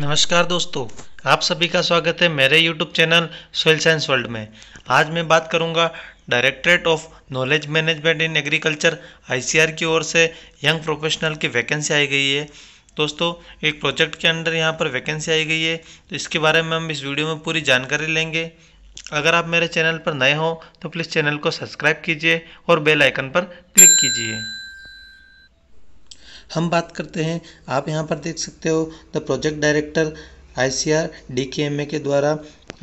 नमस्कार दोस्तों आप सभी का स्वागत है मेरे YouTube channel soil science world में आज मैं बात करूंगा directorate of knowledge management in agriculture आई की ओर से यंग प्रोफेशनल की वैकेंसी आई गई है दोस्तों एक प्रोजेक्ट के अंडर यहाँ पर वैकेंसी आई गई है तो इसके बारे में हम इस वीडियो में पूरी जानकारी लेंगे अगर आप मेरे चैनल पर नए हो तो प्लीज़ चैनल को सब्सक्राइब कीजिए और बेल आइकन पर क्लिक कीजिए हम बात करते हैं आप यहाँ पर देख सकते हो the project director I C R D K M A के द्वारा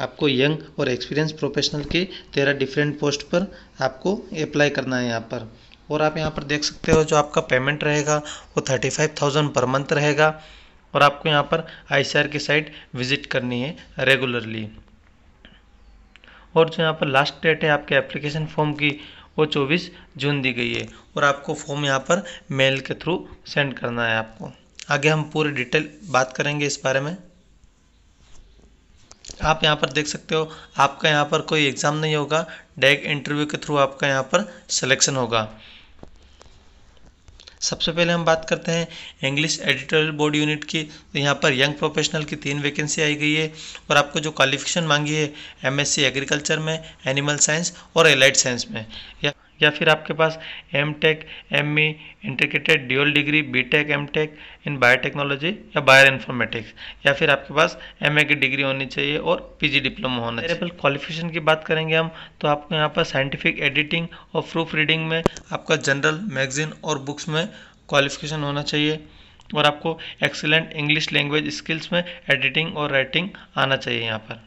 आपको यंग और एक्सपीरियंस प्रोफेशनल के तेरह डिफरेंट पोस्ट पर आपको अप्लाई करना है यहाँ पर और आप यहाँ पर देख सकते हो जो आपका पेमेंट रहेगा वो thirty five thousand per month रहेगा और आपको यहाँ पर आई सी आर की साइट विजिट करनी है रेगुलरली और जो यहाँ पर लास्ट डेट है आपके एप्लीकेशन फॉर्म की वो चौबीस जून दी गई है और आपको फॉर्म यहाँ पर मेल के थ्रू सेंड करना है आपको आगे हम पूरी डिटेल बात करेंगे इस बारे में आप यहाँ पर देख सकते हो आपका यहाँ पर कोई एग्ज़ाम नहीं होगा डायरेक्ट इंटरव्यू के थ्रू आपका यहाँ पर सिलेक्शन होगा सबसे पहले हम बात करते हैं इंग्लिश एडिटोरियल बोर्ड यूनिट की तो यहाँ पर यंग प्रोफेशनल की तीन वैकेंसी आई गई है और आपको जो क्वालिफिकेशन मांगी है एमएससी एग्रीकल्चर में एनिमल साइंस और एलाइड साइंस में या या फिर आपके पास M tech M E integrated dual degree B tech M tech in biotechnology या बायो इन्फॉर्मेटिक्स या फिर आपके पास एम ए की डिग्री होनी चाहिए और पीजी डिप्लोमा होना चाहिए क्वालिफिकेशन की बात करेंगे हम तो आपको यहाँ पर साइंटिफिक एडिटिंग और प्रूफ रीडिंग में आपका जनरल मैगजीन और बुक्स में क्वालिफिकेशन होना चाहिए और आपको एक्सेलेंट इंग्लिश लैंग्वेज स्किल्स में एडिटिंग और राइटिंग आना चाहिए यहाँ पर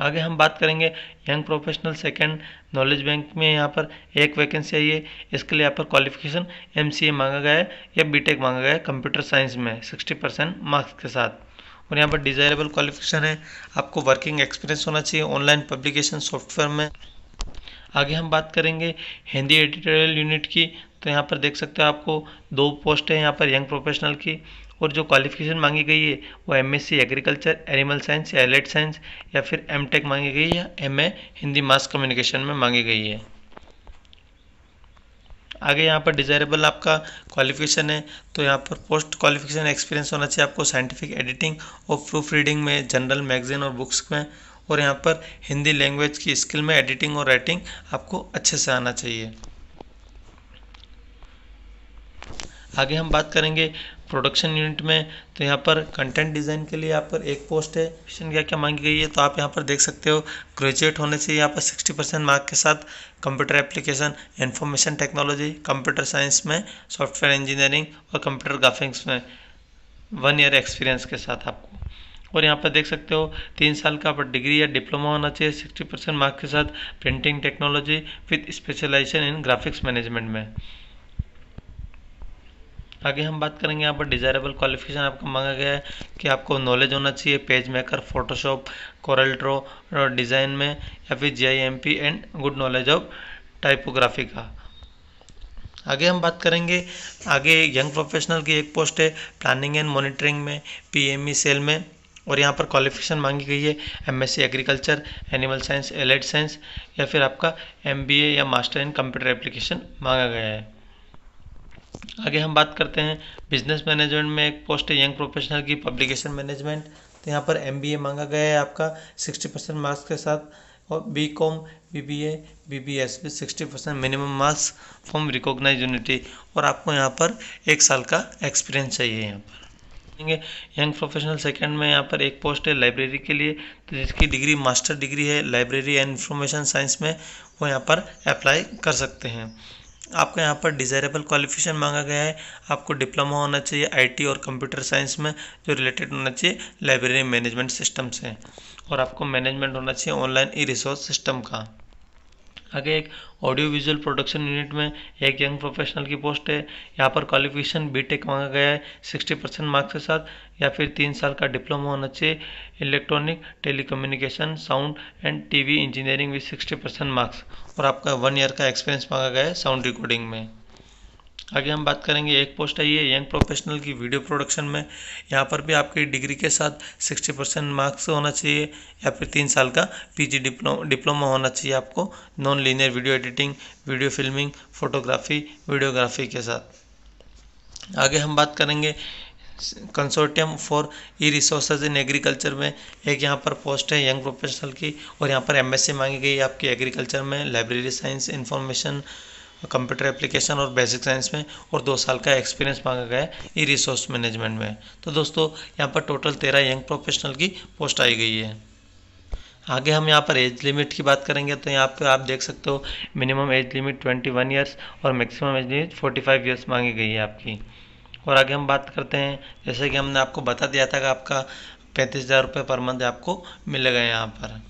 आगे हम बात करेंगे young professional second knowledge bank में यहाँ पर एक वैकेंसी आई है इसके लिए यहाँ पर क्वालिफिकेशन एम मांगा गया है या बी मांगा गया है कंप्यूटर साइंस में सिक्सटी परसेंट मार्क्स के साथ और यहाँ पर डिजायरेबल क्वालिफिकेशन है आपको वर्किंग एक्सपीरियंस होना चाहिए ऑनलाइन पब्लिकेशन सॉफ्टवेयर में आगे हम बात करेंगे हिंदी एडिटोरियल यूनिट की तो यहाँ पर देख सकते हो आपको दो पोस्ट है यहाँ पर यंग प्रोफेशनल की और जो क्वालिफिकेशन मांगी गई है वो एम एग्रीकल्चर एनिमल साइंस या एलेट साइंस या फिर एम मांगी गई है एम हिंदी मास कम्युनिकेशन में मांगी गई है आगे यहाँ पर डिजायरेबल आपका क्वालिफिकेशन है तो यहाँ पर पोस्ट क्वालिफिकेशन एक्सपीरियंस होना चाहिए आपको साइंटिफिक एडिटिंग और प्रूफ रीडिंग में जनरल मैगजीन और बुक्स में और यहाँ पर हिंदी लैंग्वेज की स्किल में एडिटिंग और राइटिंग आपको अच्छे से आना चाहिए आगे हम बात करेंगे प्रोडक्शन यूनिट में तो यहाँ पर कंटेंट डिज़ाइन के लिए यहाँ पर एक पोस्ट है क्वेश्चन क्या क्या मांगी गई है तो आप यहाँ पर देख सकते हो ग्रेजुएट होने से यहाँ पर सिक्सटी परसेंट मार्क के साथ computer application information technology computer science में सॉफ्टवेयर इंजीनियरिंग और कंप्यूटर ग्राफिक्स में वन ईयर एक्सपीरियंस के साथ आपको और यहाँ पर देख सकते हो तीन साल का आप डिग्री या डिप्लोमा होना चाहिए सिक्सटी परसेंट मार्क्स के साथ printing technology with specialization in graphics management में आगे हम बात करेंगे यहाँ पर डिजायरेबल क्वालिफिकेशन आपको मांगा गया है कि आपको नॉलेज होना चाहिए पेज मेकर फोटोशॉप कोरल्ट्रो और डिज़ाइन में या फिर जी and good knowledge of typography का आगे हम बात करेंगे आगे यंग प्रोफेशनल की एक पोस्ट है प्लानिंग एंड मॉनिटरिंग में पीएमई सेल e में और यहाँ पर क्वालिफिकेशन मांगी गई है MSc agriculture animal science allied science या फिर आपका एमबीए या मास्टर इन कंप्यूटर एप्लीकेशन मांगा गया है आगे हम बात करते हैं बिजनेस मैनेजमेंट में एक पोस्ट है यंग प्रोफेशनल की पब्लिकेशन मैनेजमेंट तो यहाँ पर एम मांगा गया है आपका सिक्सटी परसेंट मार्क्स के साथ और B com B B A B B S भी sixty percent minimum marks from recognize university और आपको यहाँ पर एक साल का एक्सपीरियंस चाहिए यहाँ पर यंग प्रोफेशनल सेकेंड में यहाँ पर एक पोस्ट है लाइब्रेरी के लिए तो जिसकी डिग्री मास्टर डिग्री है लाइब्रेरी एंड इंफॉर्मेशन साइंस में वो यहाँ पर अप्लाई कर सकते हैं आपको यहाँ पर डिज़ायरेबल क्वालिफिकेशन मांगा गया है आपको डिप्लोमा होना चाहिए आईटी और कंप्यूटर साइंस में जो रिलेटेड होना चाहिए लाइब्रेरी मैनेजमेंट सिस्टम से और आपको मैनेजमेंट होना चाहिए ऑनलाइन ई रिसोर्स सिस्टम का आगे एक ऑडियो विजुअल प्रोडक्शन यूनिट में एक यंग प्रोफेशनल की पोस्ट है यहाँ पर क्वालिफिकेशन बीटेक मांगा गया है सिक्सटी परसेंट मार्क्स के साथ या फिर तीन साल का डिप्लोमा होना चाहिए electronic telecommunication sound and TV engineering with sixty percent marks और आपका वन ईयर का एक्सपीरियंस मांगा गया है साउंड रिकॉर्डिंग में आगे हम बात करेंगे एक पोस्ट आई है यंग प्रोफेशनल की वीडियो प्रोडक्शन में यहाँ पर भी आपकी डिग्री के साथ 60 परसेंट मार्क्स होना चाहिए या फिर तीन साल का पीजी डिप्लो डिप्लोमा होना चाहिए आपको non linear video editing video filming photography videography के साथ आगे हम बात करेंगे consortium for e resources in agriculture में एक यहाँ पर पोस्ट है यंग प्रोफेशनल की और यहाँ पर एमएससी मांगी गई आपकी एग्रीकल्चर में library science information computer application और बेसिक साइंस में और दो साल का एक्सपीरियंस मांगा गया है ई रिसोर्स मैनेजमेंट में तो दोस्तों यहाँ पर टोटल तेरह यंग प्रोफेशनल की पोस्ट आई गई है आगे हम यहाँ पर एज लिमिट की बात करेंगे तो यहाँ पर आप देख सकते हो minimum age limit twenty one years और maximum age limit forty five years मांगी गई है आपकी और आगे हम बात करते हैं जैसे कि हमने आपको बता दिया था कि आपका पैंतीस हज़ार रुपये पर मंथ आपको मिलेगा यहाँ पर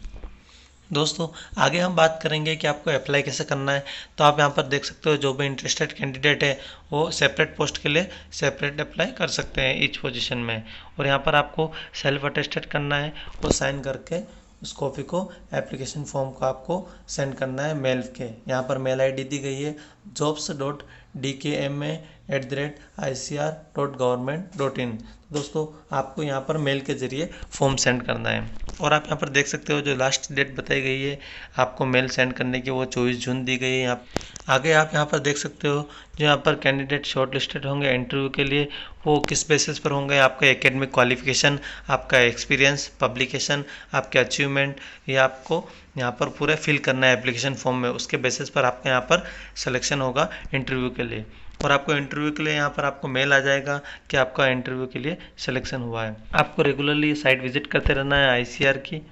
दोस्तों आगे हम बात करेंगे कि आपको अप्लाई कैसे करना है तो आप यहाँ पर देख सकते हो जो भी इंटरेस्टेड कैंडिडेट है वो सेपरेट पोस्ट के लिए सेपरेट अप्लाई कर सकते हैं इच पोजीशन में और यहाँ पर आपको सेल्फ अटेस्टेड करना है वो साइन करके उस कॉपी को एप्लीकेशन फॉर्म को आपको सेंड करना है मेल के यहाँ पर मेल आईडी दी गई है jobs dot D K M A at the rate I C R dot government dot in दोस्तों आपको यहाँ पर मेल के ज़रिए फॉर्म सेंड करना है और आप यहाँ पर देख सकते हो जो लास्ट डेट बताई गई है आपको मेल सेंड करने की वो चौबीस जून दी गई है आप आगे आप यहाँ पर देख सकते हो जो यहाँ पर कैंडिडेट शॉर्ट लिस्टेड होंगे इंटरव्यू के लिए वो किस बेसिस पर होंगे आपका एकेडमिक क्वालिफिकेशन आपका एक्सपीरियंस पब्लिकेशन आपके अचीवमेंट ये आपको यहाँ पर पूरा फिल करना है एप्लीकेशन फॉर्म में उसके बेसिस पर आपका यहाँ पर सिलेक्शन होगा इंटरव्यू के लिए और आपको इंटरव्यू के लिए यहाँ पर आपको मेल आ जाएगा कि आपका इंटरव्यू के लिए सिलेक्शन हुआ है आपको रेगुलरली साइट विजिट करते रहना है आई की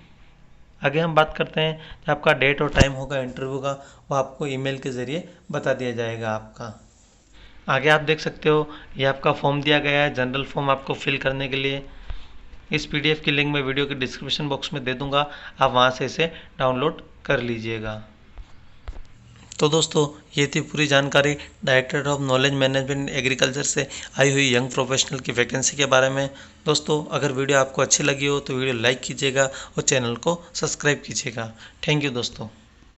आगे हम बात करते हैं जो आपका डेट और टाइम होगा इंटरव्यू का वो आपको ईमेल के ज़रिए बता दिया जाएगा आपका आगे आप देख सकते हो ये आपका फॉर्म दिया गया है जनरल फॉर्म आपको फिल करने के लिए इस पीडीएफ की लिंक मैं वीडियो के डिस्क्रिप्शन बॉक्स में दे दूंगा आप वहाँ से इसे डाउनलोड कर लीजिएगा तो दोस्तों ये थी पूरी जानकारी director of knowledge management agriculture से आई हुई यंग प्रोफेशनल की वैकेंसी के बारे में दोस्तों अगर वीडियो आपको अच्छी लगी हो तो वीडियो लाइक कीजिएगा और चैनल को सब्सक्राइब कीजिएगा थैंक यू दोस्तों